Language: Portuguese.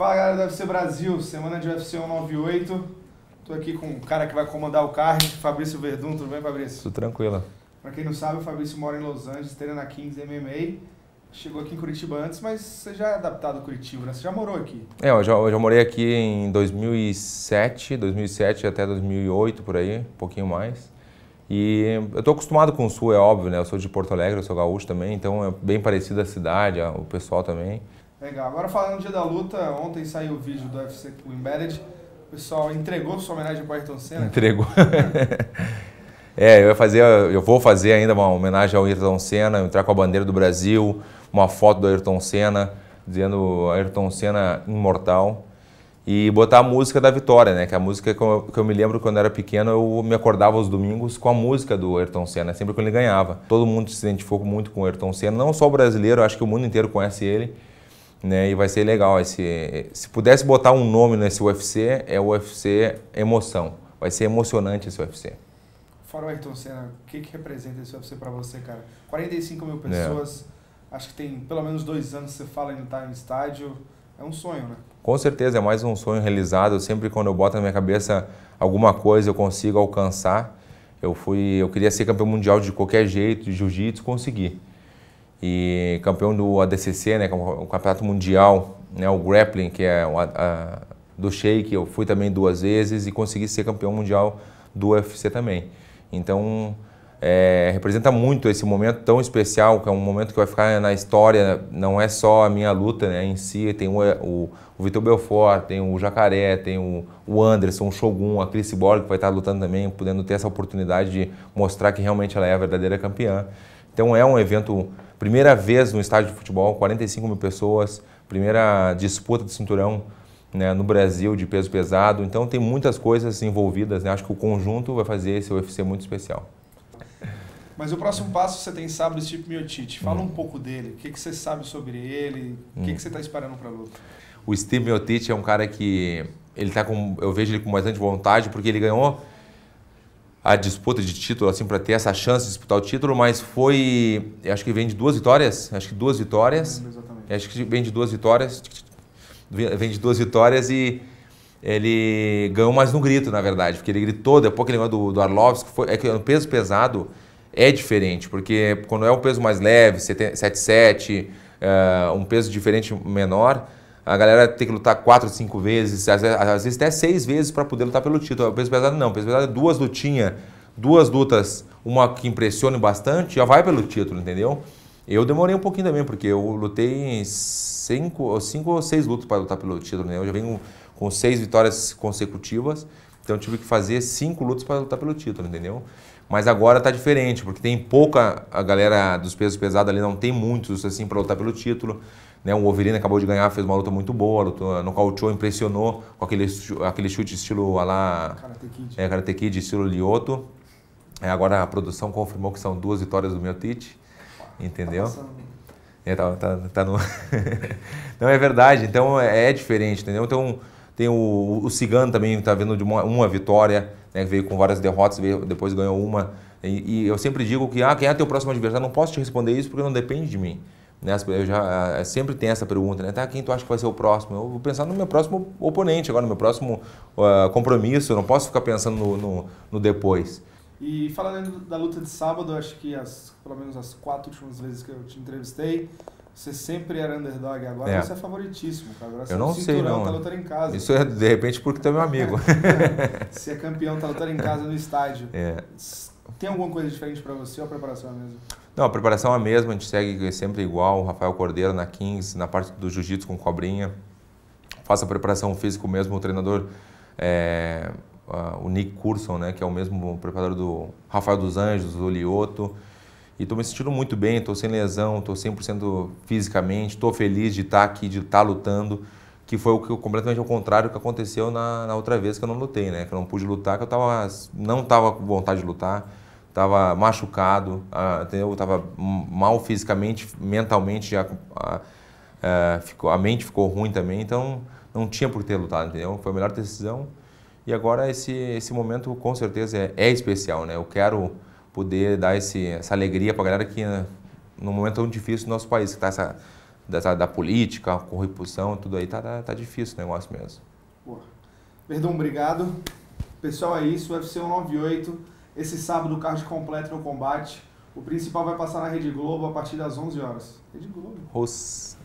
Fala galera do UFC Brasil, semana de UFC 198. Tô aqui com o cara que vai comandar o card, Fabrício Verdun. Tudo bem, Fabrício? Tudo tranquilo. Pra quem não sabe, o Fabrício mora em Los Angeles, treina na Kings MMA. Chegou aqui em Curitiba antes, mas você já é adaptado a Curitiba, né? Você já morou aqui? É, eu já, eu já morei aqui em 2007, 2007 até 2008, por aí, um pouquinho mais. E eu estou acostumado com o Sul, é óbvio, né? Eu sou de Porto Alegre, eu sou gaúcho também, então é bem parecida a cidade, o pessoal também. Legal. Agora falando no dia da luta, ontem saiu o vídeo do UFC com o Embedded. O pessoal entregou sua homenagem para Ayrton Senna? Entregou. é, eu, ia fazer, eu vou fazer ainda uma homenagem ao Ayrton Senna, entrar com a bandeira do Brasil, uma foto do Ayrton Senna, dizendo Ayrton Senna imortal. E botar a música da vitória, né? Que a música que eu, que eu me lembro quando eu era pequeno, eu me acordava aos domingos com a música do Ayrton Senna, sempre que ele ganhava. Todo mundo se identificou muito com o Ayrton Senna, não só o brasileiro, acho que o mundo inteiro conhece ele né? E vai ser legal esse. Se pudesse botar um nome nesse UFC, é o UFC Emoção. Vai ser emocionante esse UFC. Fora o Ayrton Senna, o que, que representa esse UFC para você, cara? 45 mil é. pessoas, é. acho que tem pelo menos dois anos que você fala em estar em estádio. É um sonho, né? Com certeza, é mais um sonho realizado. Sempre quando eu boto na minha cabeça alguma coisa eu consigo alcançar. Eu fui, eu queria ser campeão mundial de qualquer jeito, de jiu-jitsu, consegui e campeão do ADCC, né, o é campeonato mundial, né, o grappling, que é a, do Shake, eu fui também duas vezes e consegui ser campeão mundial do UFC também. Então, é, representa muito esse momento tão especial, que é um momento que vai ficar na história, não é só a minha luta né, em si, tem o, o, o Vitor Belfort, tem o Jacaré, tem o, o Anderson, o Shogun, a Chris Borg, que vai estar lutando também, podendo ter essa oportunidade de mostrar que realmente ela é a verdadeira campeã. Então, é um evento Primeira vez no estádio de futebol, 45 mil pessoas, primeira disputa de cinturão né, no Brasil de peso pesado. Então tem muitas coisas envolvidas. Né? Acho que o conjunto vai fazer esse UFC muito especial. Mas o próximo passo você tem sábado Steve Miocic. Fala um pouco dele. O que, que você sabe sobre ele? O que, que você está esperando para a luta? O Steve Miocic é um cara que ele tá com, eu vejo ele com bastante vontade porque ele ganhou a disputa de título, assim, para ter essa chance de disputar o título, mas foi. Acho que vem de duas vitórias. Acho que duas vitórias. Exatamente. Acho que vem de duas vitórias. Vem de duas vitórias e ele ganhou mais no grito, na verdade, porque ele gritou, depois que ele ganhou do, do Arlovski, foi, é que o peso pesado é diferente, porque quando é um peso mais leve, 77, uh, eh, um peso diferente menor, a galera tem que lutar quatro, cinco vezes, às vezes, às vezes até seis vezes para poder lutar pelo título. O peso pesado não, o peso pesado é duas lutinhas, duas lutas, uma que impressione bastante, já vai pelo título, entendeu? Eu demorei um pouquinho também, porque eu lutei cinco, cinco ou seis lutas para lutar pelo título, né? Eu já venho com seis vitórias consecutivas, então eu tive que fazer cinco lutas para lutar pelo título, entendeu? Mas agora está diferente, porque tem pouca a galera dos pesos pesados ali, não tem muitos assim para lutar pelo título. Né? O Wolverine acabou de ganhar, fez uma luta muito boa, lutou, nocauteou, impressionou com aquele, aquele chute estilo a lá. Karate Kid. É, Karate Kid, estilo Lioto. É, agora a produção confirmou que são duas vitórias do meu Tite, entendeu? Tá é, tá, tá, tá no... não é verdade, então é, é diferente, entendeu? Então tem o, o Cigano também, está vendo de uma, uma vitória, né, veio com várias derrotas, veio, depois ganhou uma. E, e, eu sempre digo que, ah, quem é teu próximo adversário? Não posso te responder isso porque não depende de mim. Né? Eu já ah, é, sempre tem essa pergunta, né? Tá, quem tu acha que vai ser o próximo? Eu vou pensar no meu próximo oponente agora, no meu próximo uh, compromisso. Eu não posso ficar pensando no, no, no depois. E falando da luta de sábado, acho que as, pelo menos as quatro últimas vezes que eu te entrevistei, você sempre era underdog, agora é. você é favoritíssimo, cara. Agora você eu é não é sei, não. tá lutando em casa. Isso é de repente porque tu é meu amigo. Se é campeão, tá lutando em casa no estádio. É. Tem alguma coisa diferente para você ou a preparação é a mesma? Não, a preparação é a mesma, a gente segue sempre igual. O Rafael Cordeiro na 15, na parte do jiu-jitsu com cobrinha. Faço a preparação física mesmo, o treinador, é, o Nick Curson, né, que é o mesmo preparador do Rafael dos Anjos, do Lioto. E estou me sentindo muito bem, estou sem lesão, estou 100% fisicamente, estou feliz de estar tá aqui, de estar tá lutando, que foi o que, completamente ao contrário do que aconteceu na, na, outra vez que eu não lutei, né? Que eu não pude lutar, que eu tava, não estava com vontade de lutar, estava machucado, uh, ah, Estava mal fisicamente, mentalmente, já, a, ah, a, é, ficou, a mente ficou ruim também, então não tinha por ter lutado, entendeu? Foi a melhor decisão. E agora esse, esse momento com certeza é, é especial, né? Eu quero poder dar esse, essa alegria para a galera que, no né, num momento tão difícil do nosso país, que está essa, dessa, da política, corrupção, tudo aí, tá, tá, tá difícil o negócio mesmo. Perdão, Verdão, obrigado. Pessoal, é isso. UFC 198. Esse sábado, o card completo no combate. O principal vai passar na Rede Globo a partir das 11 horas. Rede Globo. Os...